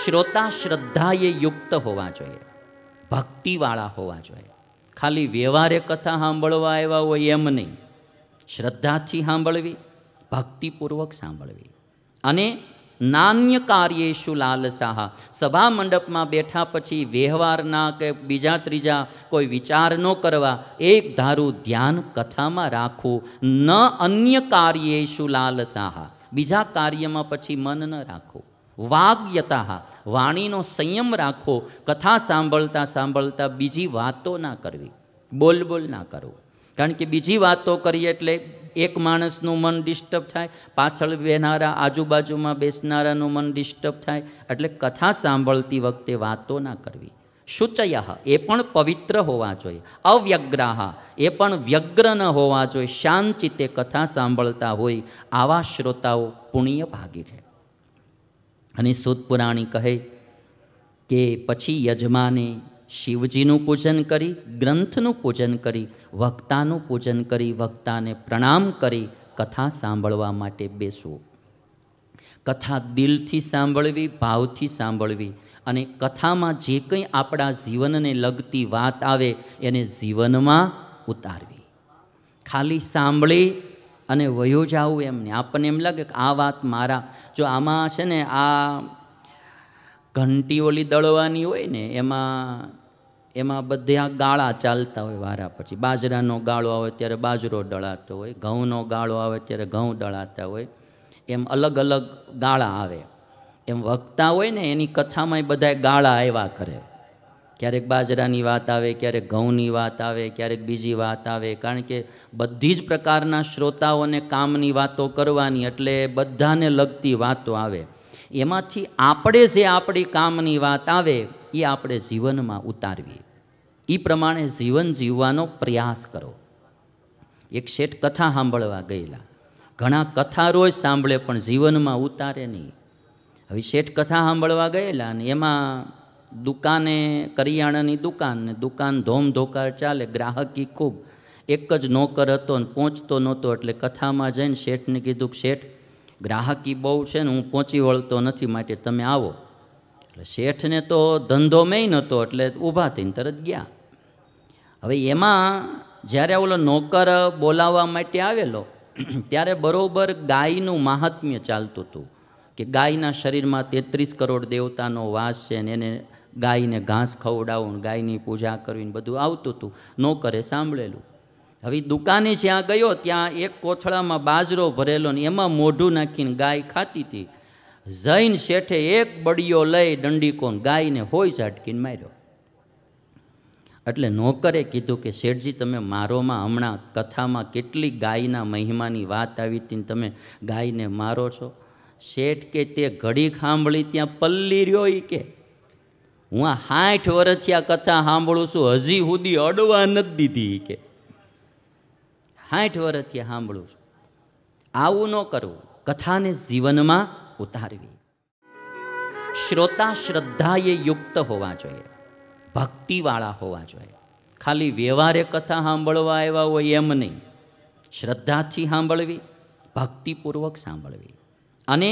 શ્રોતા શ્રદ્ધાએ યુક્ત હોવા જોઈએ ભક્તિવાળા હોવા જોઈએ ખાલી વ્યવહારે કથા સાંભળવા આવ્યા હોય એમ નહીં શ્રદ્ધાથી સાંભળવી ભક્તિપૂર્વક સાંભળવી અને નાન્ય કાર્યેશુ લાલસાહ સભા મંડપમાં બેઠા પછી વ્યવહારના કે બીજા ત્રીજા કોઈ વિચાર ન કરવા એક ધારું ધ્યાન કથામાં રાખવું ન અન્ય કાર્યેશુ લાલસાહ બીજા કાર્યમાં પછી મન ન રાખવું વાગ્યતા વાણીનો સંયમ રાખો કથા સાંભળતા સાંભળતા બીજી વાતો ના કરવી બોલ બોલ ના કરવું કારણ કે બીજી વાતો કરીએ એટલે એક માણસનું મન ડિસ્ટર્બ થાય પાછળ બેનારા આજુબાજુમાં બેસનારાનું મન ડિસ્ટર્બ થાય એટલે કથા સાંભળતી વખતે વાતો ના કરવી શુચય એ પણ પવિત્ર હોવા જોઈએ અવ્યગ્રાહ એ પણ વ્યગ્ર ન હોવા જોઈએ શાંત ચિત્તે કથા સાંભળતા હોય આવા શ્રોતાઓ પુણ્ય ભાગી છે અને સુતપુરાણી કહે કે પછી યજમાને શિવજીનું પૂજન કરી ગ્રંથનું પૂજન કરી વક્તાનું પૂજન કરી વક્તાને પ્રણામ કરી કથા સાંભળવા માટે બેસવું કથા દિલથી સાંભળવી ભાવથી સાંભળવી અને કથામાં જે કંઈ આપણા જીવનને લગતી વાત આવે એને જીવનમાં ઉતારવી ખાલી સાંભળી અને વયો જાઉં એમ ને આપણને એમ લાગે કે આ વાત મારા જો આમાં છે ને આ ઘંટી ઓલી દળવાની હોય ને એમાં એમાં બધે આ ગાળા ચાલતા હોય વારા પછી બાજરાનો ગાળો આવે ત્યારે બાજરો દળાતો હોય ઘઉંનો ગાળો આવે ત્યારે ઘઉં દળાતા હોય એમ અલગ અલગ ગાળા આવે એમ વખતા હોય ને એની કથામાંય બધાય ગાળા આવ્યા કરે ક્યારેક બાજરાની વાત આવે ક્યારેક ઘઉંની વાત આવે ક્યારેક બીજી વાત આવે કારણ કે બધી જ પ્રકારના શ્રોતાઓને કામની વાતો કરવાની એટલે બધાને લગતી વાતો આવે એમાંથી આપણે જે આપણી કામની વાત આવે એ આપણે જીવનમાં ઉતારવી એ પ્રમાણે જીવન જીવવાનો પ્રયાસ કરો એક શેઠ કથા સાંભળવા ગયેલા ઘણા કથા રોજ સાંભળે પણ જીવનમાં ઉતારે નહીં હવે શેઠ કથા સાંભળવા ગયેલા ને એમાં દુકાને કરિયાણાની દુકાન ને દુકાન ધોમધોકાર ચાલે ગ્રાહકી ખૂબ એક જ નોકર હતો ને પહોંચતો નહોતો એટલે કથામાં જઈને શેઠને કીધું કે શેઠ ગ્રાહકી બહુ છે ને હું પહોંચી વળતો નથી માટે તમે આવો એટલે શેઠને તો ધંધો મેં નહોતો એટલે ઊભા થઈને તરત ગયા હવે એમાં જ્યારે ઓલો નોકર બોલાવવા માટે આવેલો ત્યારે બરાબર ગાયનું મહાત્મ્ય ચાલતું હતું કે ગાયના શરીરમાં તેત્રીસ કરોડ દેવતાનો વાસ છે ને એને ગાયને ઘાસ ખવડાવવું ગાયની પૂજા કરવી ને બધું આવતું હતું નોકરે સાંભળેલું હવે દુકાને જ્યાં ગયો ત્યાં એક કોથળામાં બાજરો ભરેલો ને એમાં મોઢું નાખીને ગાય ખાતી હતી જૈન શેઠે એક બડીયો લઈ દંડીકોન ગાયને હોય ઝાટકીને માર્યો એટલે નોકરે કીધું કે શેઠજી તમે મારોમાં હમણાં કથામાં કેટલી ગાયના મહિમાની વાત આવી હતી તમે ગાયને મારો છો શેઠ કે તે ઘડી ખાંભળી ત્યાં પલ્લી રહ્યો એ કે હું આ સાઠ વર્ષથી આ કથા સાંભળું છું હજી સુધી અડવા નથી દીધી કે સાઠ વર્ષથી સાંભળું છું આવું ન કરવું કથાને જીવનમાં ઉતારવી શ્રોતા શ્રદ્ધાએ યુક્ત હોવા જોઈએ ભક્તિવાળા હોવા જોઈએ ખાલી વ્યવહારે કથા સાંભળવા આવ્યા હોય એમ નહીં શ્રદ્ધાથી સાંભળવી ભક્તિપૂર્વક સાંભળવી અને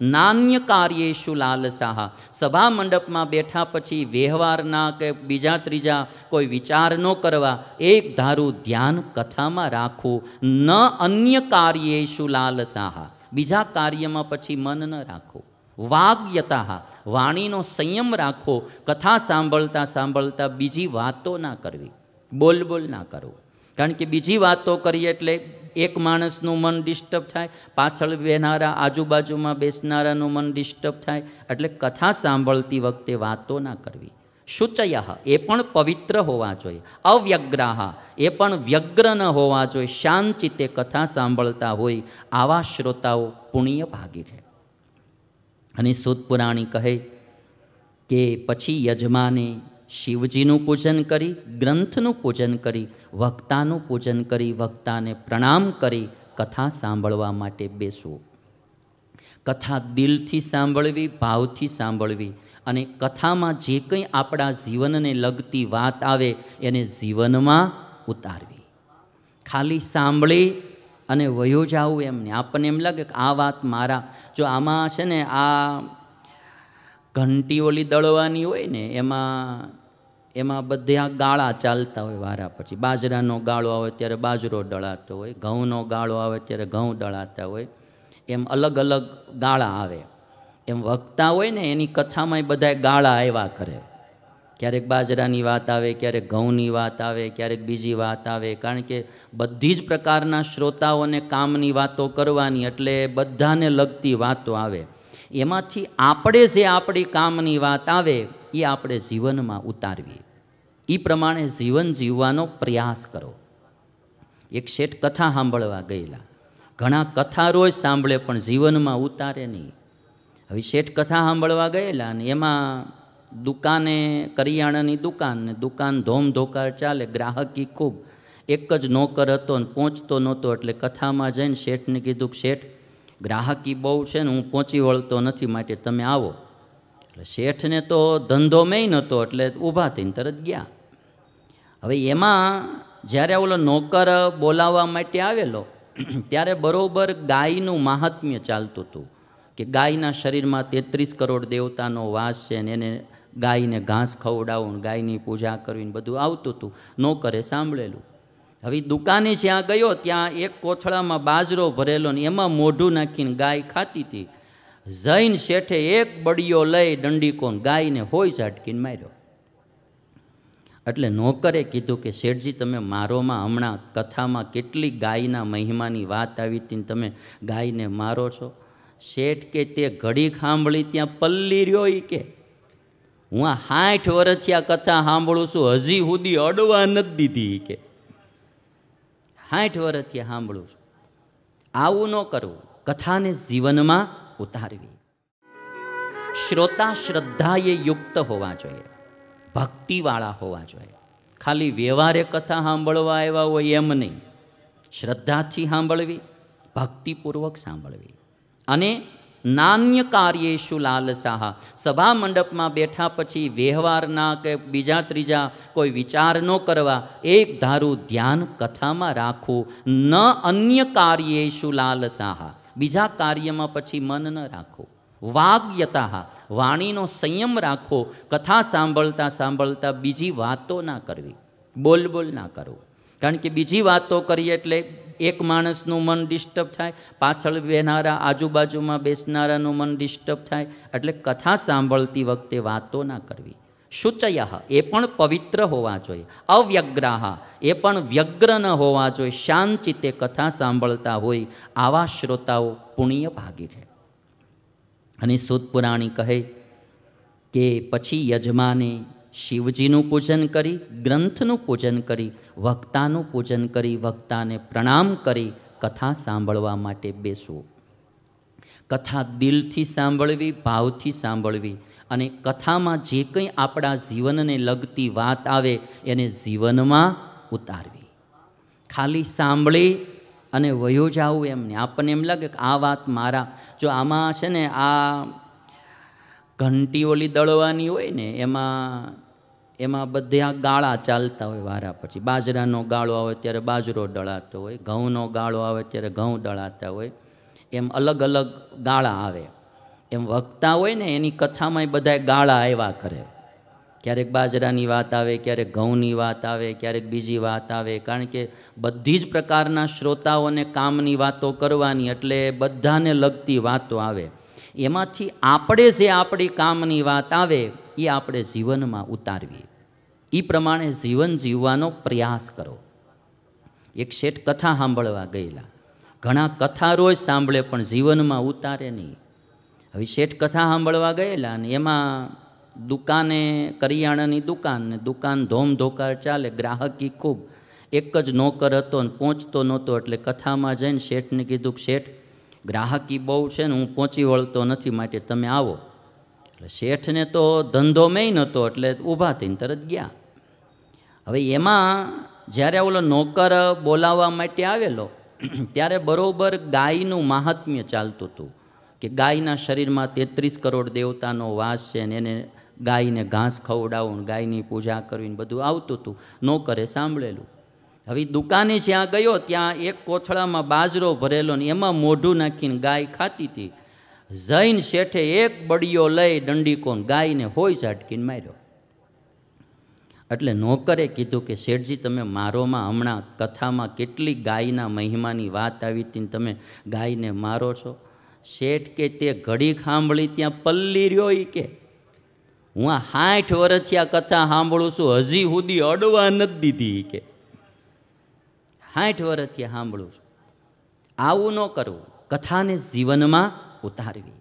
નાન્ય કાર્યેશુ લાલસાહ સભા મંડપમાં બેઠા પછી વ્યવહારના કે બીજા ત્રીજા કોઈ વિચાર ન કરવા એક ધારું ધ્યાન કથામાં રાખવું ન અન્ય કાર્યેશુ લાલસાહ બીજા કાર્યમાં પછી મન ન રાખો વાગ્યતા વાણીનો સંયમ રાખો કથા સાંભળતા સાંભળતા બીજી વાતો ના કરવી બોલ બોલ ના કરવું કારણ કે બીજી વાતો કરીએ એટલે એક માણસનું મન ડિસ્ટર્બ થાય પાછળ બેનારા આજુબાજુમાં બેસનારાનું મન ડિસ્ટર્બ થાય એટલે કથા સાંભળતી વખતે વાતો ના કરવી શુચયઃ એ પણ પવિત્ર હોવા જોઈએ અવ્યગ્રાહ એ પણ વ્યગ્ર ન હોવા જોઈએ શાંતચિત્તે કથા સાંભળતા હોય આવા શ્રોતાઓ પુણ્ય ભાગી છે અને સુત કહે કે પછી યજમાને શિવજીનું પૂજન કરી ગ્રંથનું પૂજન કરી વક્તાનું પૂજન કરી વક્તાને પ્રણામ કરી કથા સાંભળવા માટે બેસવું કથા દિલથી સાંભળવી ભાવથી સાંભળવી અને કથામાં જે કંઈ આપણા જીવનને લગતી વાત આવે એને જીવનમાં ઉતારવી ખાલી સાંભળી અને વયો જાવું એમને આપણને એમ લાગે કે આ વાત મારા જો આમાં છે ને આ ઘંટી ઓલી દળવાની હોય ને એમાં એમાં બધા ગાળા ચાલતા હોય વારા પછી બાજરાનો ગાળો આવે ત્યારે બાજરો દળાતો હોય ઘઉંનો ગાળો આવે ત્યારે ઘઉં દળાતા હોય એમ અલગ અલગ ગાળા આવે એમ વખતા હોય ને એની કથામાં બધા ગાળા આવ્યા કરે ક્યારેક બાજરાની વાત આવે ક્યારેક ઘઉંની વાત આવે ક્યારેક બીજી વાત આવે કારણ કે બધી જ પ્રકારના શ્રોતાઓને કામની વાતો કરવાની એટલે બધાને લગતી વાતો આવે એમાંથી આપણે જે આપણી કામની વાત આવે એ આપણે જીવનમાં ઉતારવી એ પ્રમાણે જીવન જીવવાનો પ્રયાસ કરો એક શેઠ કથા સાંભળવા ગયેલા ઘણા કથા રોજ સાંભળે પણ જીવનમાં ઉતારે નહીં હવે શેઠ કથા સાંભળવા ગયેલા ને એમાં દુકાને કરિયાણાની દુકાન ને દુકાન ધોમધોકાર ચાલે ગ્રાહકી ખૂબ એક જ નોકર હતો ને પહોંચતો નહોતો એટલે કથામાં જઈને શેઠને કીધું કે શેઠ ગ્રાહકી બહુ છે ને હું પહોંચી વળતો નથી માટે તમે આવો એટલે શેઠને તો ધંધો મેં નહોતો એટલે ઊભા થઈને તરત ગયા હવે એમાં જ્યારે ઓલો નોકર બોલાવવા માટે આવેલો ત્યારે બરોબર ગાયનું મહાત્મ્ય ચાલતું હતું કે ગાયના શરીરમાં તેત્રીસ કરોડ દેવતાનો વાસ છે ને એને ગાયને ઘાસ ખવડાવવું ગાયની પૂજા કરવી બધું આવતું હતું નોકરે સાંભળેલું હવે દુકાને જ્યાં ગયો ત્યાં એક કોથળામાં બાજરો ભરેલો ને એમાં મોઢું નાખીને ગાય ખાતી હતી જૈન શેઠે એક બડીયો લઈ દંડીકોન ગાયને હોય ઝાટકીને માર્યો એટલે નોકરે કીધું કે શેઠજી તમે મારોમાં હમણાં કથામાં કેટલી ગાયના મહિમાની વાત આવી હતી તમે ગાયને મારો છો શેઠ કે તે ઘડી ખાંભળી ત્યાં પલ્લી રહ્યો એ કે હું આ સાઠ વર્ષથી આ કથા સાંભળું છું હજી સુધી અડવા નથી દીધી કે સાઠ વર્ષથી સાંભળું છું આવું ન કરવું કથાને જીવનમાં ઉતારવી શ્રોતા શ્રદ્ધાએ યુક્ત હોવા જોઈએ ભક્તિવાળા હોવા જોઈએ ખાલી વ્યવહારે કથા સાંભળવા આવ્યા હોય એમ નહીં શ્રદ્ધાથી સાંભળવી ભક્તિપૂર્વક સાંભળવી અને નાન્ય કાર્યેશુ લાલસાહ સભા મંડપમાં બેઠા પછી વ્યવહારના કે બીજા ત્રીજા કોઈ વિચાર ન કરવા એક ધારું ધ્યાન કથામાં રાખવું ન અન્ય કાર્યેશુ લાલસાહ બીજા કાર્યમાં પછી મન ન રાખો વાગ્યતા વાણીનો સંયમ રાખો કથા સાંભળતા સાંભળતા બીજી વાતો ના કરવી બોલ બોલ ના કરો કારણ કે બીજી વાતો કરીએ એટલે એક માણસનું મન ડિસ્ટર્બ થાય પાછળ બેનારા આજુબાજુમાં બેસનારાનું મન ડિસ્ટર્બ થાય એટલે કથા સાંભળતી વખતે વાતો ના કરવી શુચય એ પણ પવિત્ર હોવા જોઈએ અવ્યગ્રાહ એ પણ વ્યગ્ર ન હોવા જોઈએ શાંત ચિત્તે કથા સાંભળતા હોય આવા શ્રોતાઓ પુણ્ય ભાગી છે અને સુતપુરાણી કહે કે પછી યજમાને શિવજીનું પૂજન કરી ગ્રંથનું પૂજન કરી વક્તાનું પૂજન કરી વક્તાને પ્રણામ કરી કથા સાંભળવા માટે બેસવું કથા દિલથી સાંભળવી ભાવથી સાંભળવી અને કથામાં જે કંઈ આપણા જીવનને લગતી વાત આવે એને જીવનમાં ઉતારવી ખાલી સાંભળી અને વયો જાવું એમને આપણને એમ લાગે કે આ વાત મારા જો આમાં છે ને આ ઘંટી ઓલી દળવાની હોય ને એમાં એમાં બધા ગાળા ચાલતા હોય વારા પછી બાજરાનો ગાળો આવે ત્યારે બાજરો દળાતો હોય ઘઉંનો ગાળો આવે ત્યારે ઘઉં દળાતા હોય એમ અલગ અલગ ગાળા આવે એમ વક્તા હોય ને એની કથામાંય બધાય ગાળા આવ્યા કરે ક્યારેક બાજરાની વાત આવે ક્યારેક ઘઉંની વાત આવે ક્યારેક બીજી વાત આવે કારણ કે બધી જ પ્રકારના શ્રોતાઓને કામની વાતો કરવાની એટલે બધાને લગતી વાતો આવે એમાંથી આપણે જે આપણી કામની વાત આવે એ આપણે જીવનમાં ઉતારવી એ પ્રમાણે જીવન જીવવાનો પ્રયાસ કરો એક શેઠ કથા સાંભળવા ગયેલા ઘણા કથા રોજ સાંભળે પણ જીવનમાં ઉતારે નહીં હવે શેઠ કથા સાંભળવા ગયેલા ને એમાં દુકાને કરિયાણાની દુકાન ને દુકાન ધોમધોકાર ચાલે ગ્રાહકી ખૂબ એક જ નોકર હતો ને પહોંચતો નહોતો એટલે કથામાં જઈને શેઠને કીધું કે શેઠ ગ્રાહકી બહુ છે ને હું પહોંચી વળતો નથી માટે તમે આવો એટલે શેઠને તો ધંધો મેં નહોતો એટલે ઊભા થઈને તરત ગયા હવે એમાં જ્યારે ઓલો નોકર બોલાવવા માટે આવેલો ત્યારે બરાબર ગાયનું મહાત્મ્ય ચાલતું હતું કે ગાયના શરીરમાં તેત્રીસ કરોડ દેવતાનો વાસ છે ને એને ગાયને ઘાસ ખવડાવું ગાયની પૂજા કરવી બધું આવતું હતું નોકરે સાંભળેલું હવે દુકાને જ્યાં ગયો ત્યાં એક કોથળામાં બાજરો ભરેલો ને એમાં મોઢું નાખીને ગાય ખાતી હતી જૈન શેઠે એક બડીયો લઈ દંડીકોન ગાયને હોય ઝાટકીને માર્યો એટલે નોકરે કીધું કે શેઠજી તમે મારોમાં હમણાં કથામાં કેટલી ગાયના મહિમાની વાત આવી હતી તમે ગાયને મારો છો શેઠ કે તે ઘડી સાંભળી ત્યાં પલ્લી રહ્યો એ કે હું આ સાઠ વર્ષથી આ કથા સાંભળું છું હજી સુધી અડવા નથી દીધી એ કે સાઠ વર્ષથી સાંભળું છું આવું ન કરવું કથાને જીવનમાં ઉતારવી